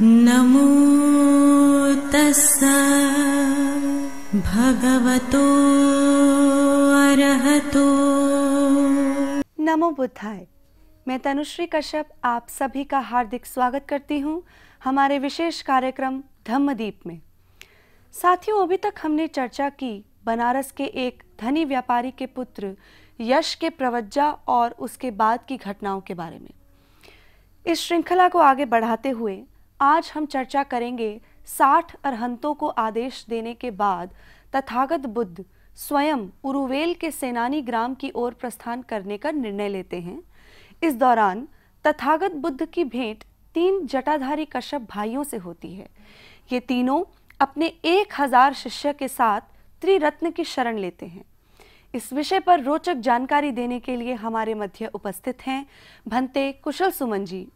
नमो भगवतो अरहतो नमो बुद्धाय मैं तनुश्री कश्यप आप सभी का हार्दिक स्वागत करती हूँ हमारे विशेष कार्यक्रम धम्मदीप में साथियों अभी तक हमने चर्चा की बनारस के एक धनी व्यापारी के पुत्र यश के प्रवज्जा और उसके बाद की घटनाओं के बारे में इस श्रृंखला को आगे बढ़ाते हुए आज हम चर्चा करेंगे साठ अरहंतों को आदेश देने के बाद तथागत बुद्ध स्वयं उरुवेल के सेनानी ग्राम की ओर प्रस्थान करने का निर्णय लेते हैं इस दौरान तथागत बुद्ध की भेंट तीन जटाधारी कश्यप भाइयों से होती है ये तीनों अपने एक हजार शिष्य के साथ त्रिरत्न की शरण लेते हैं इस विषय पर रोचक जानकारी देने के लिए हमारे मध्य उपस्थित हैं भंते कुशल सुमन जी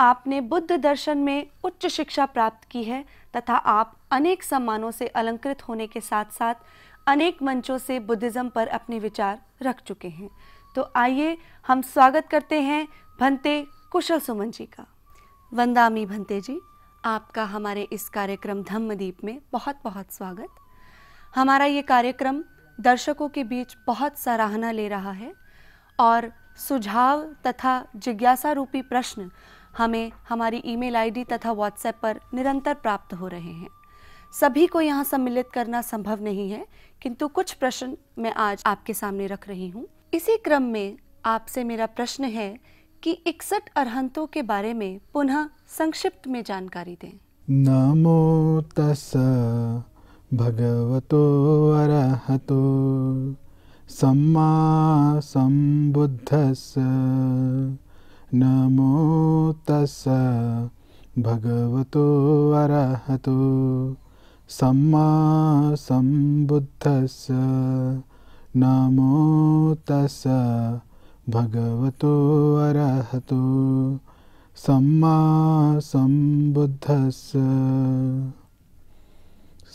आपने बुद्ध दर्शन में उच्च शिक्षा प्राप्त की है तथा आप अनेक सम्मानों से अलंकृत होने के साथ साथ अनेक मंचों से बुद्धिज़्म पर अपने विचार रख चुके हैं तो आइए हम स्वागत करते हैं भंते कुशल सुमन जी का वंदामी भंते जी आपका हमारे इस कार्यक्रम धम्मदीप में बहुत बहुत स्वागत हमारा ये कार्यक्रम दर्शकों के बीच बहुत सराहना ले रहा है और सुझाव तथा जिज्ञासा रूपी प्रश्न हमें हमारी ईमेल आईडी तथा व्हाट्सएप पर निरंतर प्राप्त हो रहे हैं सभी को यहाँ सम्मिलित करना संभव नहीं है किंतु कुछ प्रश्न मैं आज आपके सामने रख रही हूँ इसी क्रम में आपसे मेरा प्रश्न है कि इकसठ अरहंतों के बारे में पुनः संक्षिप्त में जानकारी दें नमो तस् भगवतो अरहतो सम्मा संबुद्धस्य नमो तस् भगवतो अरहतो सम्मा सम्बुद्धस्स नमो तस्स भगवतो अरहतो सम्मा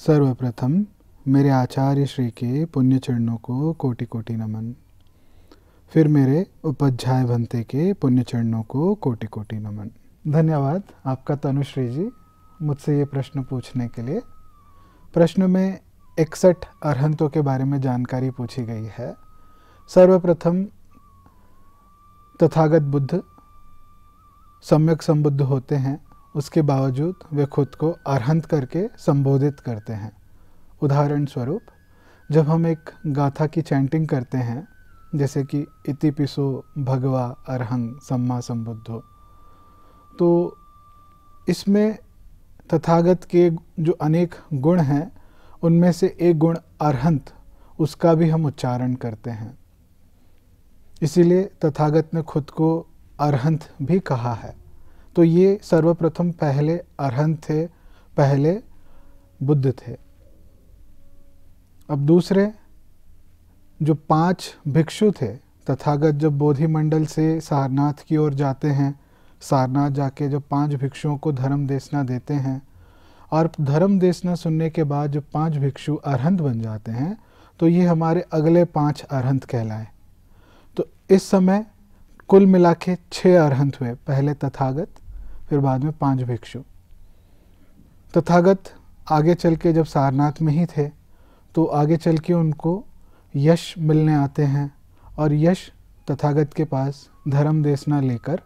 सर्वप्रथम मेरे आचार्य श्री के पुण्य चरणों को कोटि कोटि नमन फिर मेरे उपाध्याय भंते के पुण्य चरणों को कोटि कोटि नमन धन्यवाद आपका तनुश्री जी मुझसे ये प्रश्न पूछने के लिए प्रश्न में इकसठ अरहंतों के बारे में जानकारी पूछी गई है सर्वप्रथम तथागत बुद्ध सम्यक संबुद्ध होते हैं उसके बावजूद वे खुद को अरहंत करके संबोधित करते हैं उदाहरण स्वरूप जब हम एक गाथा की चैंटिंग करते हैं जैसे कि इति पिसो भगवा अरहंग सम्मा संबुद्धो तो इसमें तथागत के जो अनेक गुण हैं उनमें से एक गुण अरहंत उसका भी हम उच्चारण करते हैं इसीलिए तथागत ने खुद को अरहंत भी कहा है तो ये सर्वप्रथम पहले अरहंत थे पहले बुद्ध थे अब दूसरे जो पांच भिक्षु थे तथागत जब बोधि मंडल से सारनाथ की ओर जाते हैं सारनाथ जाके जब पांच भिक्षुओं को धर्म देशना देते हैं और धर्म देशना सुनने के बाद जब पांच भिक्षु अरहंत बन जाते हैं तो ये हमारे अगले पांच अरहंत कहलाए तो इस समय कुल मिला के छः अरहंत हुए पहले तथागत फिर बाद में पांच भिक्षु तथागत आगे चल के जब सारनाथ में ही थे तो आगे चल के उनको यश मिलने आते हैं और यश तथागत के पास धर्म देशना लेकर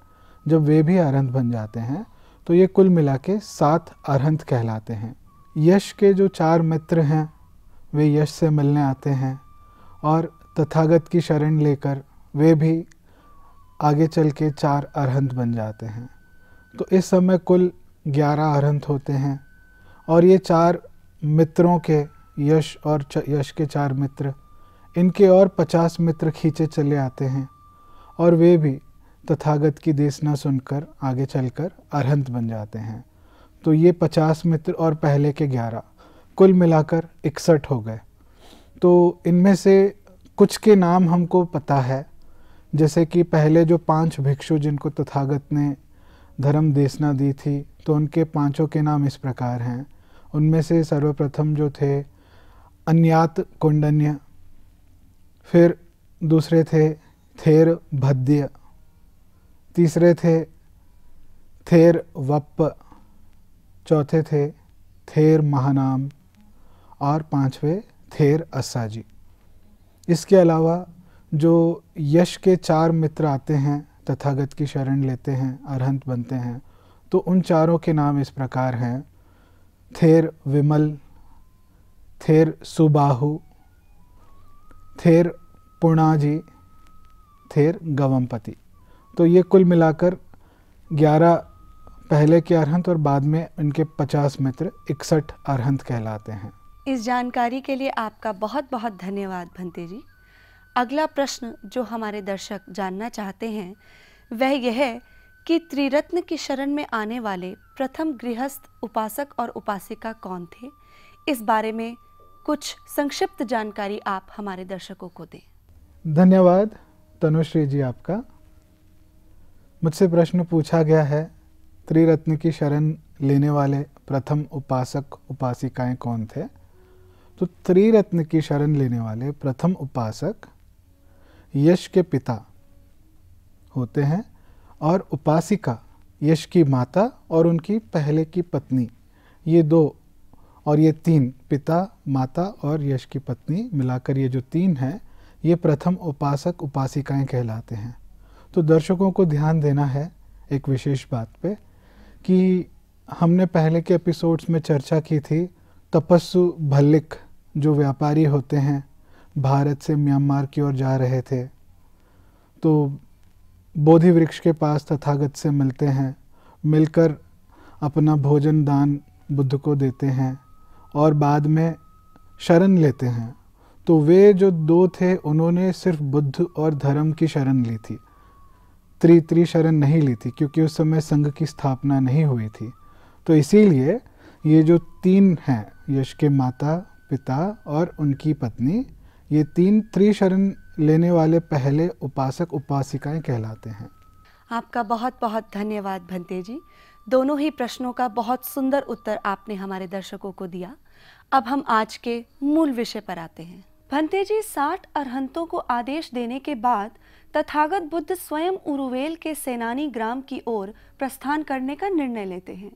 जब वे भी अरहंत बन जाते हैं तो ये कुल मिला के सात अरहंत कहलाते हैं यश के जो चार मित्र हैं वे यश से मिलने आते हैं और तथागत की शरण लेकर वे भी आगे चल के चार अरहंत बन जाते हैं तो इस समय कुल ग्यारह अरहंत होते हैं और ये चार मित्रों के यश और यश के चार मित्र इनके और पचास मित्र खींचे चले आते हैं और वे भी तथागत की देशना सुनकर आगे चलकर अरहंत बन जाते हैं तो ये पचास मित्र और पहले के ग्यारह कुल मिलाकर इकसठ हो गए तो इनमें से कुछ के नाम हमको पता है जैसे कि पहले जो पांच भिक्षु जिनको तथागत ने धर्म देशना दी थी तो उनके पांचों के नाम इस प्रकार हैं उनमें से सर्वप्रथम जो थे अन्यात कुंडन्य फिर दूसरे थे थेर भद्य तीसरे थे थेर वप्प चौथे थे थेर महानाम और पांचवे थेर असाजी इसके अलावा जो यश के चार मित्र आते हैं तथागत की शरण लेते हैं अरहंत बनते हैं तो उन चारों के नाम इस प्रकार हैं थेर विमल थेर सुबाहु थेर पुणाजी थेर गवमपति तो ये कुल मिलाकर 11 पहले के अरहंत और बाद में इनके 50 मित्र इकसठ अरहंत कहलाते हैं इस जानकारी के लिए आपका बहुत बहुत धन्यवाद भंते जी अगला प्रश्न जो हमारे दर्शक जानना चाहते हैं वह यह है कि त्रिरत्न की शरण में आने वाले प्रथम गृहस्थ उपासक और उपासिका कौन थे इस बारे में कुछ संक्षिप्त जानकारी आप हमारे दर्शकों को दें धन्यवाद तनुश्री जी आपका मुझसे प्रश्न पूछा गया है त्रिरत्न की शरण लेने वाले प्रथम उपासक उपासिकाएं कौन थे तो त्रिरत्न की शरण लेने वाले प्रथम उपासक यश के पिता होते हैं और उपासिका यश की माता और उनकी पहले की पत्नी ये दो और ये तीन पिता माता और यश की पत्नी मिलाकर ये जो तीन हैं ये प्रथम उपासक उपासिकाएं कहलाते हैं तो दर्शकों को ध्यान देना है एक विशेष बात पे कि हमने पहले के एपिसोड्स में चर्चा की थी तपस्सु भल्लिक जो व्यापारी होते हैं भारत से म्यांमार की ओर जा रहे थे तो बोधि वृक्ष के पास तथागत से मिलते हैं मिलकर अपना भोजन दान बुद्ध को देते हैं और बाद में शरण लेते हैं तो वे जो दो थे उन्होंने सिर्फ बुद्ध और धर्म की शरण ली थी त्रि शरण नहीं ली थी क्योंकि उस समय संघ की स्थापना नहीं हुई थी तो इसीलिए ये जो तीन हैं यश के माता पिता और उनकी पत्नी ये तीन त्रिशरण लेने वाले पहले उपासक उपासिकाएं कहलाते हैं आपका बहुत बहुत धन्यवाद भंते जी दोनों ही प्रश्नों का बहुत सुंदर उत्तर आपने हमारे दर्शकों को दिया अब हम आज के मूल विषय पर आते हैं भंते जी साठ अरहंतों को आदेश देने के बाद तथागत बुद्ध स्वयं उरुवेल के सेनानी ग्राम की ओर प्रस्थान करने का निर्णय लेते हैं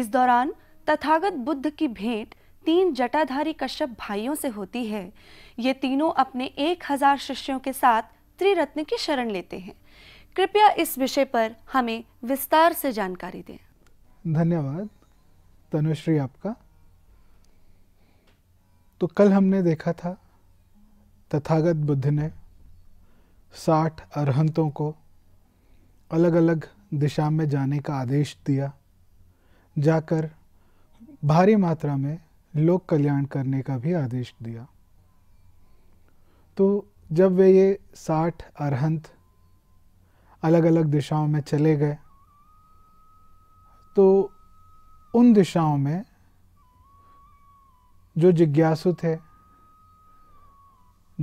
इस दौरान तथागत बुद्ध की भेंट तीन जटाधारी कश्यप भाइयों से होती है ये तीनों अपने एक हजार शिष्यों के साथ त्रिरत्न की शरण लेते हैं कृपया इस विषय पर हमें विस्तार से जानकारी दें धन्यवाद तनुश्री आपका तो कल हमने देखा था तथागत बुद्ध ने साठ अरहंतों को अलग अलग दिशा में जाने का आदेश दिया जाकर भारी मात्रा में लोक कल्याण करने का भी आदेश दिया तो जब वे ये साठ अरहंत अलग अलग दिशाओं में चले गए तो उन दिशाओं में जो जिज्ञासु थे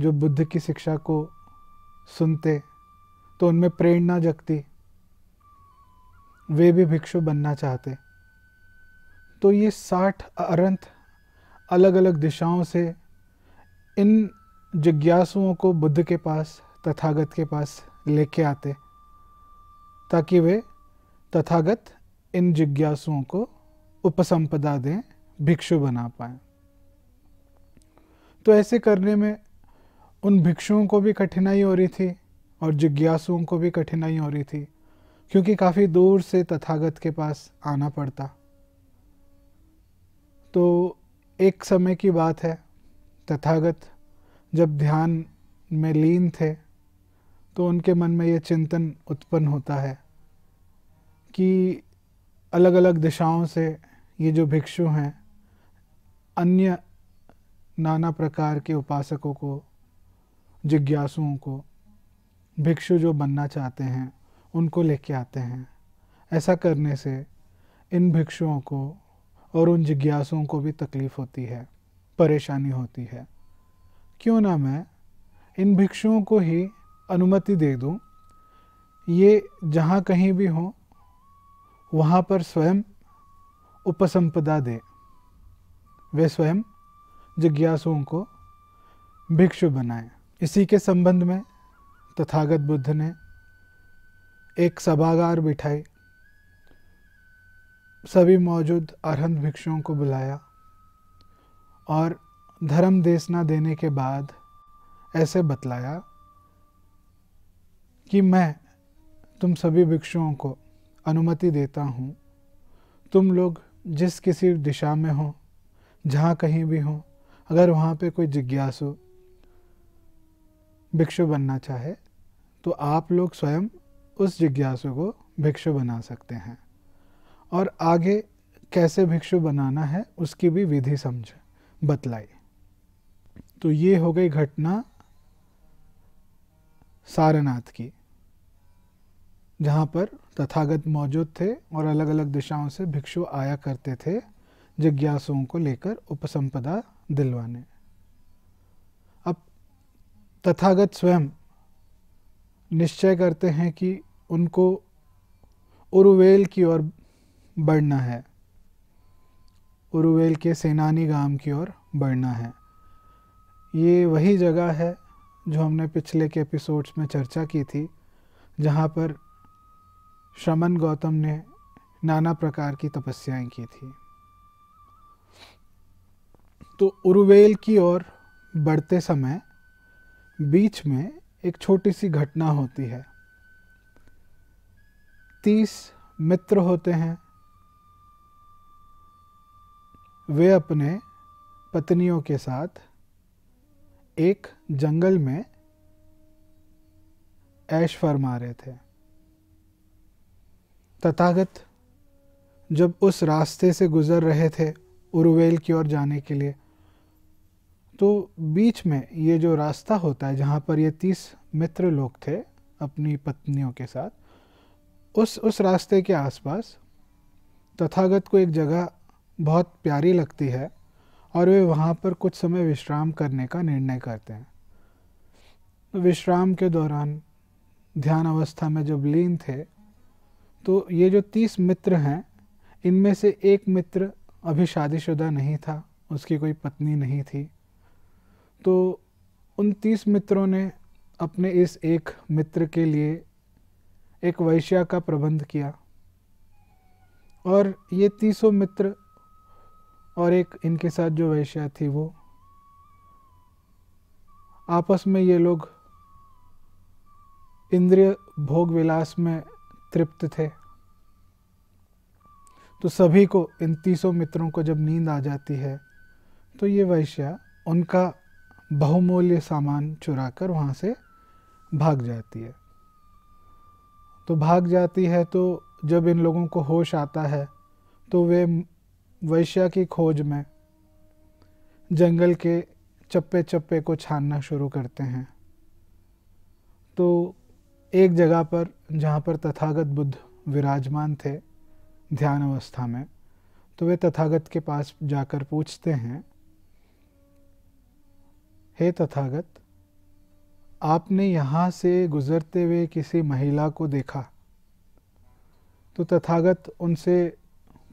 जो बुद्ध की शिक्षा को सुनते तो उनमें प्रेरणा जगती वे भी भिक्षु बनना चाहते तो ये साठ अरंत अलग अलग दिशाओं से इन जिज्ञासुओं को बुद्ध के पास तथागत के पास लेके आते ताकि वे तथागत इन जिज्ञासुओं को उपसंपदा दें भिक्षु बना पाए तो ऐसे करने में उन भिक्षुओं को भी कठिनाई हो रही थी और जिज्ञासुओं को भी कठिनाई हो रही थी क्योंकि काफ़ी दूर से तथागत के पास आना पड़ता तो एक समय की बात है तथागत जब ध्यान में लीन थे तो उनके मन में ये चिंतन उत्पन्न होता है कि अलग अलग दिशाओं से ये जो भिक्षु हैं अन्य नाना प्रकार के उपासकों को जिज्ञासुओं को भिक्षु जो बनना चाहते हैं उनको लेके आते हैं ऐसा करने से इन भिक्षुओं को और उन जिज्ञासुओं को भी तकलीफ़ होती है परेशानी होती है क्यों ना मैं इन भिक्षुओं को ही अनुमति दे दूं ये जहाँ कहीं भी हो वहाँ पर स्वयं उपसंपदा दे वे स्वयं जिज्ञासुओं को भिक्षु बनाए इसी के संबंध में तथागत बुद्ध ने एक सभागार बिठाई सभी मौजूद अरहंत भिक्षुओं को बुलाया और धर्म देशना देने के बाद ऐसे बतलाया कि मैं तुम सभी भिक्षुओं को अनुमति देता हूँ तुम लोग जिस किसी दिशा में हो जहाँ कहीं भी हो अगर वहाँ पे कोई जिज्ञासु भिक्षु बनना चाहे तो आप लोग स्वयं उस जिज्ञासु को भिक्षु बना सकते हैं और आगे कैसे भिक्षु बनाना है उसकी भी विधि समझ बतलाई तो ये हो गई घटना सारनाथ की जहाँ पर तथागत मौजूद थे और अलग अलग दिशाओं से भिक्षु आया करते थे जिज्ञासुओं को लेकर उपसंपदा दिलवाने अब तथागत स्वयं निश्चय करते हैं कि उनको उरुवेल की ओर बढ़ना है उरुवेल के सेनानी गांव की ओर बढ़ना है ये वही जगह है जो हमने पिछले के एपिसोड्स में चर्चा की थी जहाँ पर श्रमण गौतम ने नाना प्रकार की तपस्याएं की थी तो उरुवेल की ओर बढ़ते समय बीच में एक छोटी सी घटना होती है तीस मित्र होते हैं वे अपने पत्नियों के साथ एक जंगल में ऐश फरमा रहे थे तथागत जब उस रास्ते से गुज़र रहे थे उरुवेल की ओर जाने के लिए तो बीच में ये जो रास्ता होता है जहाँ पर ये तीस मित्र लोग थे अपनी पत्नियों के साथ उस उस रास्ते के आसपास तथागत को एक जगह बहुत प्यारी लगती है और वे वहाँ पर कुछ समय विश्राम करने का निर्णय करते हैं तो विश्राम के दौरान ध्यान अवस्था में जब लीन थे तो ये जो तीस मित्र हैं इनमें से एक मित्र अभी शादीशुदा नहीं था उसकी कोई पत्नी नहीं थी तो उन तीस मित्रों ने अपने इस एक मित्र के लिए एक वैश्या का प्रबंध किया और ये तीसों मित्र और एक इनके साथ जो वैश्या थी वो आपस में ये लोग इंद्रिय भोग विलास में तृप्त थे तो सभी को इन तीसों मित्रों को जब नींद आ जाती है तो ये वैश्या उनका बहुमूल्य सामान चुरा कर वहाँ से भाग जाती है तो भाग जाती है तो जब इन लोगों को होश आता है तो वे वैश्या की खोज में जंगल के चप्पे चप्पे को छानना शुरू करते हैं तो एक जगह पर जहाँ पर तथागत बुद्ध विराजमान थे ध्यान अवस्था में तो वे तथागत के पास जाकर पूछते हैं हे तथागत आपने यहाँ से गुज़रते हुए किसी महिला को देखा तो तथागत उनसे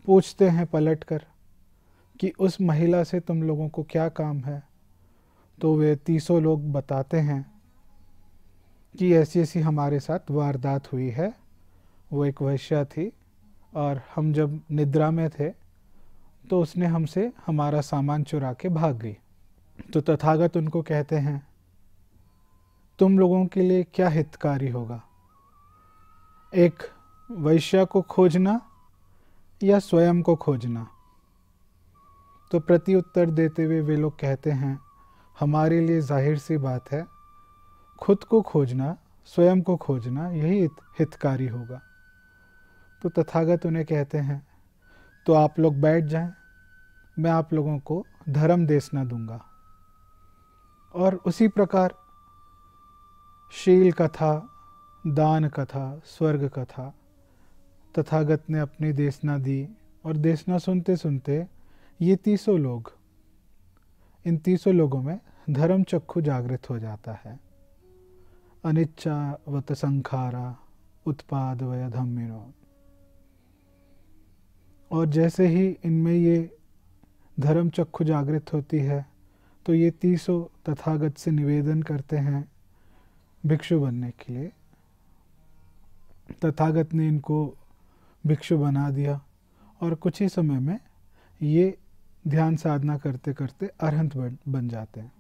पूछते हैं पलटकर कि उस महिला से तुम लोगों को क्या काम है तो वे तीसों लोग बताते हैं कि ऐसी ऐसी हमारे साथ वारदात हुई है वो एक वैश्या थी और हम जब निद्रा में थे तो उसने हमसे हमारा सामान चुरा के भाग गई तो तथागत उनको कहते हैं तुम लोगों के लिए क्या हितकारी होगा एक वैश्या को खोजना या स्वयं को खोजना तो प्रति उत्तर देते हुए वे लोग कहते हैं हमारे लिए जाहिर सी बात है खुद को खोजना स्वयं को खोजना यही हितकारी होगा तो तथागत उन्हें कहते हैं तो आप लोग बैठ जाएं मैं आप लोगों को धर्म देशना दूंगा और उसी प्रकार शील कथा दान कथा स्वर्ग कथा तथागत ने अपनी देशना दी और देशना सुनते सुनते ये तीसों लोग इन तीसों लोगों में धर्म चक्षु जागृत हो जाता है अनिच्छा वत संखारा उत्पाद व धम्मिनो और जैसे ही इनमें ये धर्म चक्षु जागृत होती है तो ये तीसों तथागत से निवेदन करते हैं भिक्षु बनने के लिए तथागत ने इनको भिक्षु बना दिया और कुछ ही समय में ये ध्यान साधना करते करते अरहंत बन बन जाते हैं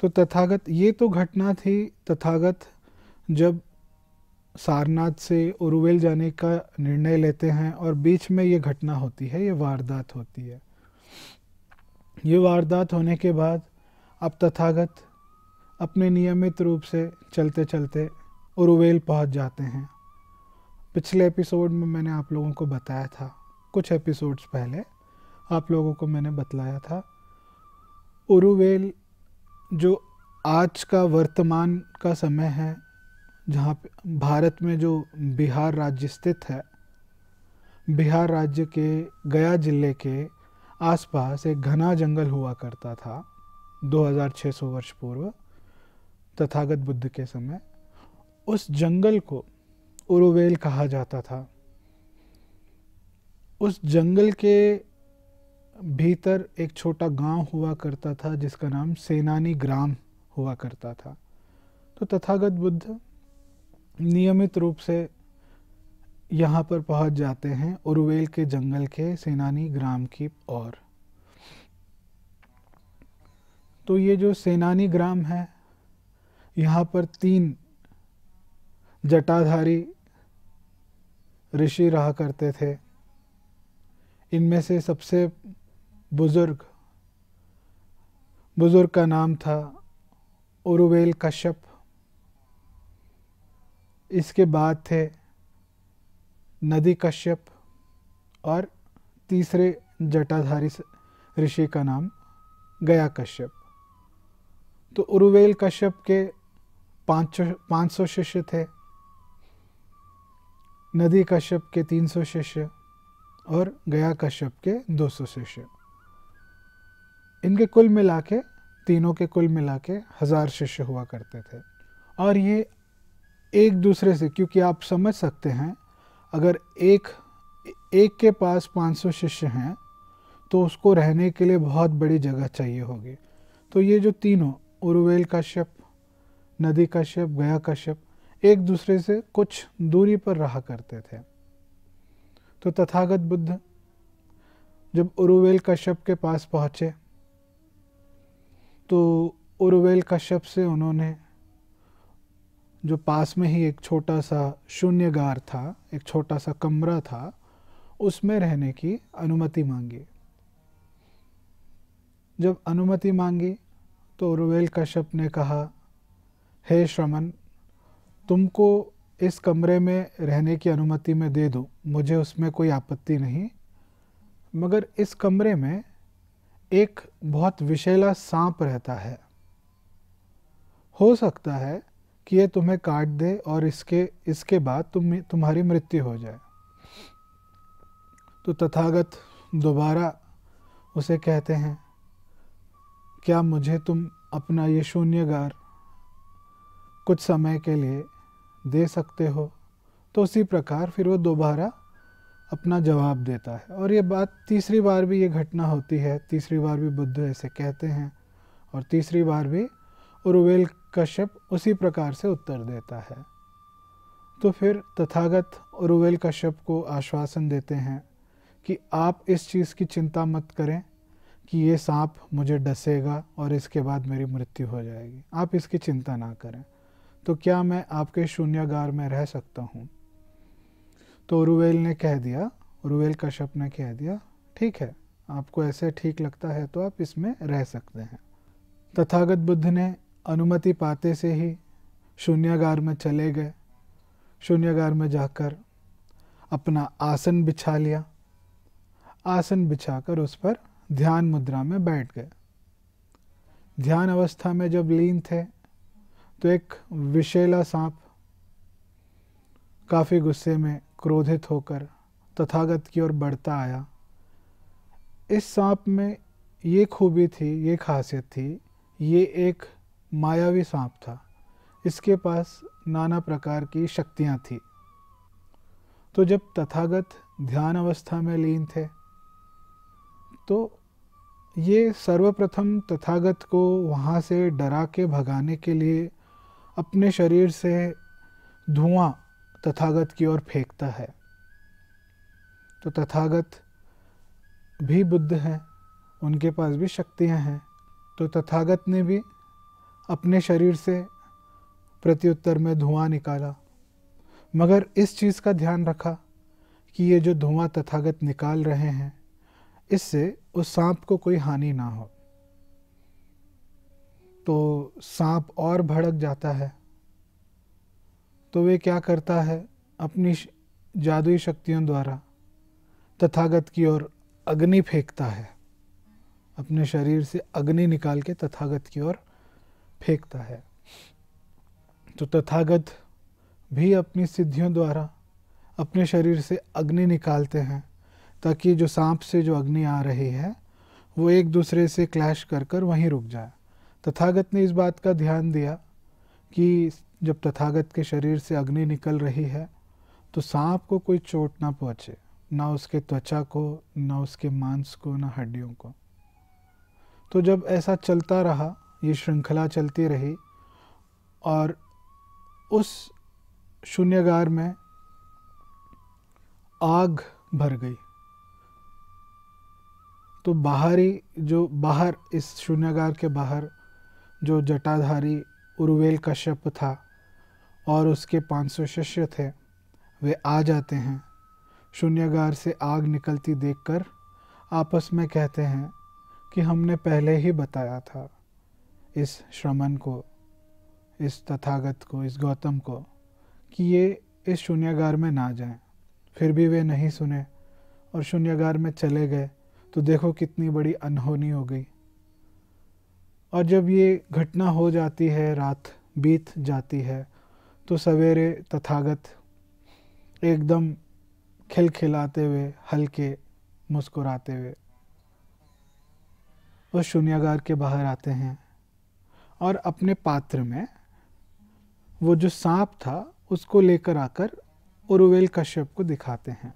तो तथागत ये तो घटना थी तथागत जब सारनाथ से उरुवेल जाने का निर्णय लेते हैं और बीच में ये घटना होती है ये वारदात होती है ये वारदात होने के बाद अब तथागत अपने नियमित रूप से चलते चलते उरुवेल पहुंच जाते हैं पिछले एपिसोड में मैंने आप लोगों को बताया था कुछ एपिसोड्स पहले आप लोगों को मैंने बतलाया था उरुवेल जो आज का वर्तमान का समय है जहाँ भारत में जो बिहार राज्य स्थित है बिहार राज्य के गया जिले के आसपास एक घना जंगल हुआ करता था 2600 वर्ष पूर्व तथागत बुद्ध के समय उस जंगल को उरुवेल कहा जाता था उस जंगल के भीतर एक छोटा गांव हुआ करता था जिसका नाम सेनानी ग्राम हुआ करता था तो तथागत बुद्ध नियमित रूप से यहाँ पर पहुँच जाते हैं उर्वेल के जंगल के सेनानी ग्राम की ओर तो ये जो सेनानी ग्राम है यहाँ पर तीन जटाधारी ऋषि रहा करते थे इनमें से सबसे बुज़ुर्ग बुज़ुर्ग का नाम था उरुवेल कश्यप इसके बाद थे नदी कश्यप और तीसरे जटाधारी ऋषि का नाम गया कश्यप तो उरुवेल कश्यप के पाँच पाँच सौ शिष्य थे नदी कश्यप के 300 शिष्य और गया कश्यप के 200 शिष्य इनके कुल मिला के तीनों के कुल मिला के हज़ार शिष्य हुआ करते थे और ये एक दूसरे से क्योंकि आप समझ सकते हैं अगर एक एक के पास 500 शिष्य हैं तो उसको रहने के लिए बहुत बड़ी जगह चाहिए होगी तो ये जो तीनों उर्वेल कश्यप नदी कश्यप गया कश्यप एक दूसरे से कुछ दूरी पर रहा करते थे तो तथागत बुद्ध जब उरुवेल कश्यप के पास पहुँचे तो उरुवेल कश्यप से उन्होंने जो पास में ही एक छोटा सा शून्यगार था एक छोटा सा कमरा था उसमें रहने की अनुमति मांगी जब अनुमति मांगी तो उरुवेल कश्यप ने कहा हे श्रमण तुमको इस कमरे में रहने की अनुमति मैं दे दूँ मुझे उसमें कोई आपत्ति नहीं मगर इस कमरे में एक बहुत विषैला सांप रहता है हो सकता है कि ये तुम्हें काट दे और इसके इसके बाद तुम तुम्हारी मृत्यु हो जाए तो तथागत दोबारा उसे कहते हैं क्या मुझे तुम अपना ये शून्यगार कुछ समय के लिए दे सकते हो तो उसी प्रकार फिर वो दोबारा अपना जवाब देता है और ये बात तीसरी बार भी ये घटना होती है तीसरी बार भी बुद्ध ऐसे कहते हैं और तीसरी बार भी उर्वेल कश्यप उसी प्रकार से उत्तर देता है तो फिर तथागत उर्वेल कश्यप को आश्वासन देते हैं कि आप इस चीज़ की चिंता मत करें कि ये सांप मुझे डसेगा और इसके बाद मेरी मृत्यु हो जाएगी आप इसकी चिंता ना करें तो क्या मैं आपके शून्यगार में रह सकता हूँ तो रुवेल ने कह दिया रुवेल कश्यप ने कह दिया ठीक है आपको ऐसे ठीक लगता है तो आप इसमें रह सकते हैं तथागत बुद्ध ने अनुमति पाते से ही शून्यगार में चले गए शून्यगार में जाकर अपना आसन बिछा लिया आसन बिछाकर उस पर ध्यान मुद्रा में बैठ गए ध्यान अवस्था में जब लीन थे तो एक विषैला सांप काफ़ी गुस्से में क्रोधित होकर तथागत की ओर बढ़ता आया इस सांप में ये खूबी थी ये खासियत थी ये एक मायावी सांप था इसके पास नाना प्रकार की शक्तियाँ थी तो जब तथागत ध्यान अवस्था में लीन थे तो ये सर्वप्रथम तथागत को वहाँ से डरा के भगाने के लिए अपने शरीर से धुआं तथागत की ओर फेंकता है तो तथागत भी बुद्ध हैं उनके पास भी शक्तियां हैं तो तथागत ने भी अपने शरीर से प्रत्युत्तर में धुआं निकाला मगर इस चीज़ का ध्यान रखा कि ये जो धुआं तथागत निकाल रहे हैं इससे उस सांप को कोई हानि ना हो तो सांप और भड़क जाता है तो वे क्या करता है अपनी जादुई शक्तियों द्वारा तथागत की ओर अग्नि फेंकता है अपने शरीर से अग्नि निकाल के तथागत की ओर फेंकता है तो तथागत भी अपनी सिद्धियों द्वारा अपने शरीर से अग्नि निकालते हैं ताकि जो सांप से जो अग्नि आ रही है वो एक दूसरे से क्लैश कर कर वहीं रुक जाए तथागत ने इस बात का ध्यान दिया कि जब तथागत के शरीर से अग्नि निकल रही है तो सांप को कोई चोट ना पहुँचे ना उसके त्वचा को ना उसके मांस को ना हड्डियों को तो जब ऐसा चलता रहा ये श्रृंखला चलती रही और उस शून्यगार में आग भर गई तो बाहरी जो बाहर इस शून्यगार के बाहर जो जटाधारी उर्वेल कश्यप था और उसके 500 शिष्य थे वे आ जाते हैं शून्यगार से आग निकलती देखकर आपस में कहते हैं कि हमने पहले ही बताया था इस श्रमण को इस तथागत को इस गौतम को कि ये इस शून्यगार में ना जाएं फिर भी वे नहीं सुने और शून्यगार में चले गए तो देखो कितनी बड़ी अनहोनी हो गई और जब ये घटना हो जाती है रात बीत जाती है तो सवेरे तथागत एकदम खिलखिलाते हुए हल्के मुस्कुराते हुए उस शून्यगार के बाहर आते हैं और अपने पात्र में वो जो सांप था उसको लेकर आकर उरुवेल कश्यप को दिखाते हैं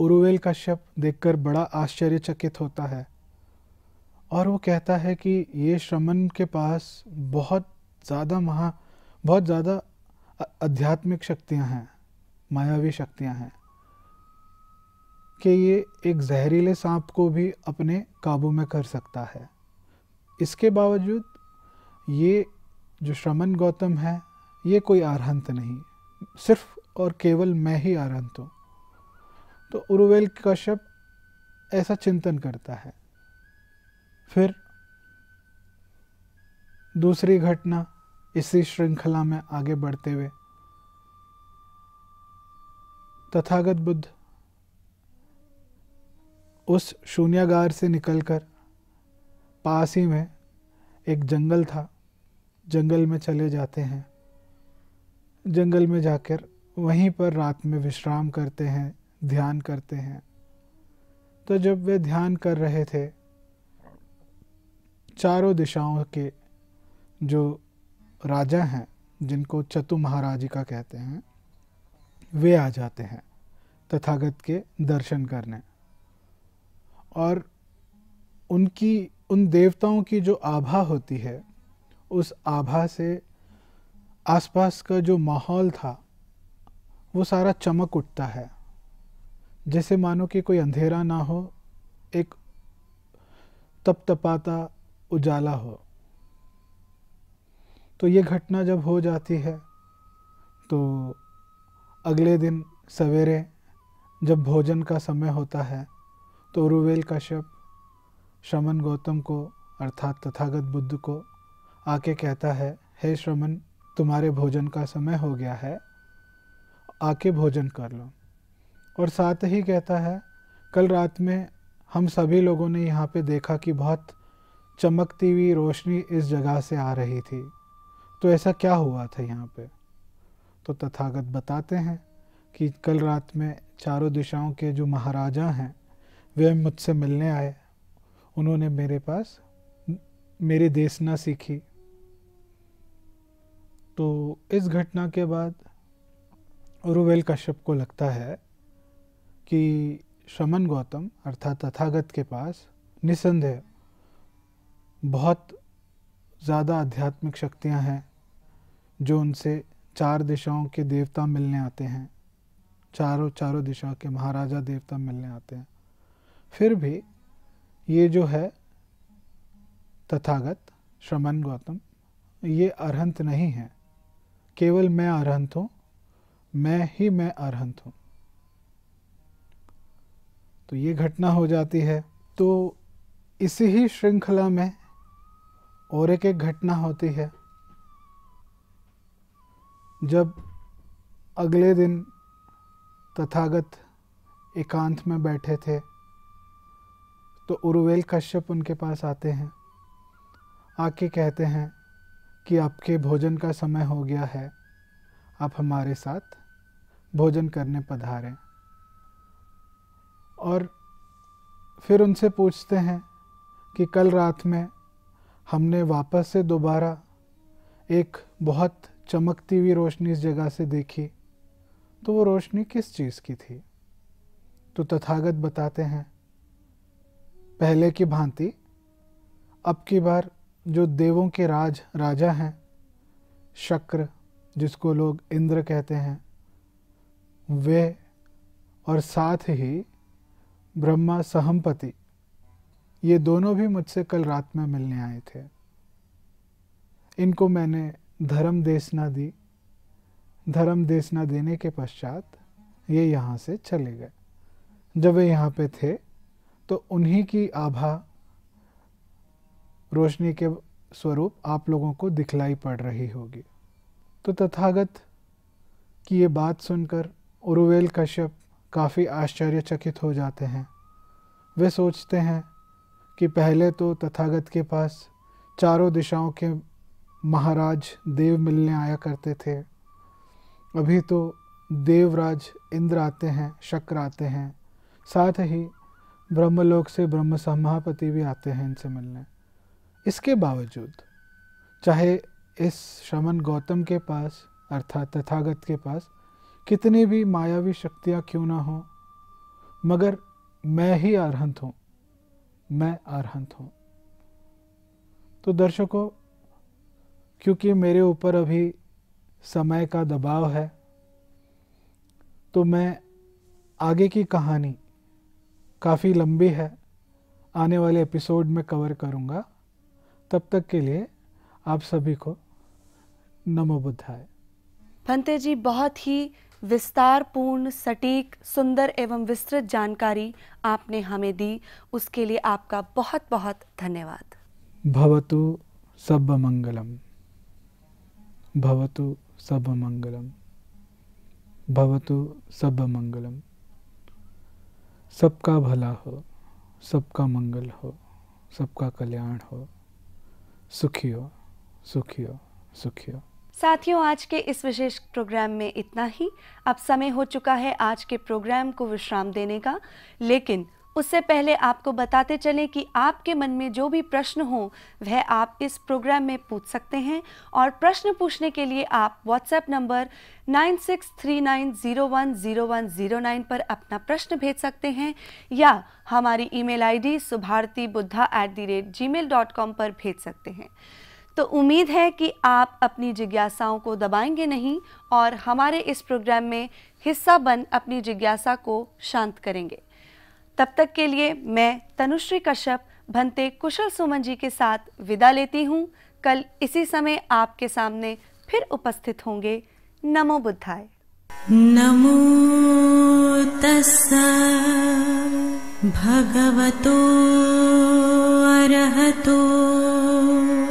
उरुवेल कश्यप देखकर बड़ा आश्चर्यचकित होता है और वो कहता है कि ये श्रमण के पास बहुत ज़्यादा महा बहुत ज़्यादा आध्यात्मिक शक्तियाँ हैं मायावी शक्तियाँ हैं कि ये एक जहरीले सांप को भी अपने काबू में कर सकता है इसके बावजूद ये जो श्रमण गौतम है ये कोई आरहंत नहीं सिर्फ और केवल मैं ही आरहंत हूँ तो उर्वेल कश्यप ऐसा चिंतन करता है फिर दूसरी घटना इसी श्रृंखला में आगे बढ़ते हुए तथागत बुद्ध उस शून्यगार से निकलकर पास ही में एक जंगल था जंगल में चले जाते हैं जंगल में जाकर वहीं पर रात में विश्राम करते हैं ध्यान करते हैं तो जब वे ध्यान कर रहे थे चारों दिशाओं के जो राजा हैं जिनको चतु महाराजिका कहते हैं वे आ जाते हैं तथागत के दर्शन करने और उनकी उन देवताओं की जो आभा होती है उस आभा से आसपास का जो माहौल था वो सारा चमक उठता है जैसे मानो कि कोई अंधेरा ना हो एक तप तपाता उजाला हो तो ये घटना जब हो जाती है तो अगले दिन सवेरे जब भोजन का समय होता है तो रुवेल कश्यप श्रमण गौतम को अर्थात तथागत बुद्ध को आके कहता है हे श्रमण तुम्हारे भोजन का समय हो गया है आके भोजन कर लो और साथ ही कहता है कल रात में हम सभी लोगों ने यहाँ पे देखा कि बहुत चमकती हुई रोशनी इस जगह से आ रही थी तो ऐसा क्या हुआ था यहाँ पे तो तथागत बताते हैं कि कल रात में चारों दिशाओं के जो महाराजा हैं वे मुझसे मिलने आए उन्होंने मेरे पास मेरी देशना सीखी तो इस घटना के बाद रुवेल कश्यप को लगता है कि शमन गौतम अर्थात तथागत के पास निसंदेह बहुत ज़्यादा आध्यात्मिक शक्तियाँ हैं जो उनसे चार दिशाओं के देवता मिलने आते हैं चारों चारों दिशा के महाराजा देवता मिलने आते हैं फिर भी ये जो है तथागत श्रमण गौतम ये अरहंत नहीं है केवल मैं अरहंत हूँ मैं ही मैं अरहंत हूँ तो ये घटना हो जाती है तो इसी ही श्रृंखला में और एक एक घटना होती है जब अगले दिन तथागत एकांत में बैठे थे तो उर्वेल कश्यप उनके पास आते हैं आके कहते हैं कि आपके भोजन का समय हो गया है आप हमारे साथ भोजन करने पधारें और फिर उनसे पूछते हैं कि कल रात में हमने वापस से दोबारा एक बहुत चमकती हुई रोशनी इस जगह से देखी तो वो रोशनी किस चीज़ की थी तो तथागत बताते हैं पहले की भांति अब की बार जो देवों के राज राजा हैं शक्र जिसको लोग इंद्र कहते हैं वे और साथ ही ब्रह्मा सहमपति ये दोनों भी मुझसे कल रात में मिलने आए थे इनको मैंने धर्म देशना दी धर्म देशना देने के पश्चात ये यहाँ से चले गए जब वे यहाँ पे थे तो उन्हीं की आभा रोशनी के स्वरूप आप लोगों को दिखलाई पड़ रही होगी तो तथागत की ये बात सुनकर उर्वेल कश्यप काफ़ी आश्चर्यचकित हो जाते हैं वे सोचते हैं कि पहले तो तथागत के पास चारों दिशाओं के महाराज देव मिलने आया करते थे अभी तो देवराज इंद्र आते हैं शक्र आते हैं साथ ही ब्रह्मलोक से ब्रह्म सम्हापति भी आते हैं इनसे मिलने इसके बावजूद चाहे इस श्रमण गौतम के पास अर्थात तथागत के पास कितनी भी मायावी शक्तियाँ क्यों ना हों मगर मैं ही अरहंत हूँ मैं अरहंत हूँ तो दर्शकों क्योंकि मेरे ऊपर अभी समय का दबाव है तो मैं आगे की कहानी काफ़ी लंबी है आने वाले एपिसोड में कवर करूँगा तब तक के लिए आप सभी को नमो बुद्धाय फंते जी बहुत ही विस्तारपूर्ण सटीक सुंदर एवं विस्तृत जानकारी आपने हमें दी उसके लिए आपका बहुत बहुत धन्यवाद भवतु सब मंगलम भवतु सब मंगलम भवतु सब मंगलम सबका भला हो सबका मंगल हो सबका कल्याण हो सुखी हो सुखी हो सुखी हो साथियों आज के इस विशेष प्रोग्राम में इतना ही अब समय हो चुका है आज के प्रोग्राम को विश्राम देने का लेकिन उससे पहले आपको बताते चलें कि आपके मन में जो भी प्रश्न हो वह आप इस प्रोग्राम में पूछ सकते हैं और प्रश्न पूछने के लिए आप व्हाट्सएप नंबर 9639010109 पर अपना प्रश्न भेज सकते हैं या हमारी email ID Subharti Buddha at the rate G पर भेज सकते हैं तो उम्मीद है कि आप अपनी जिज्ञासाओं को दबाएंगे नहीं और हमारे इस प्रोग्राम में हिस्सा बन अपनी जिज्ञासा को शांत करेंगे तब तक के लिए मैं तनुश्री कश्यप भंते कुशल सुमन जी के साथ विदा लेती हूँ कल इसी समय आपके सामने फिर उपस्थित होंगे नमो बुद्धाय नमो भगवतो अरहतो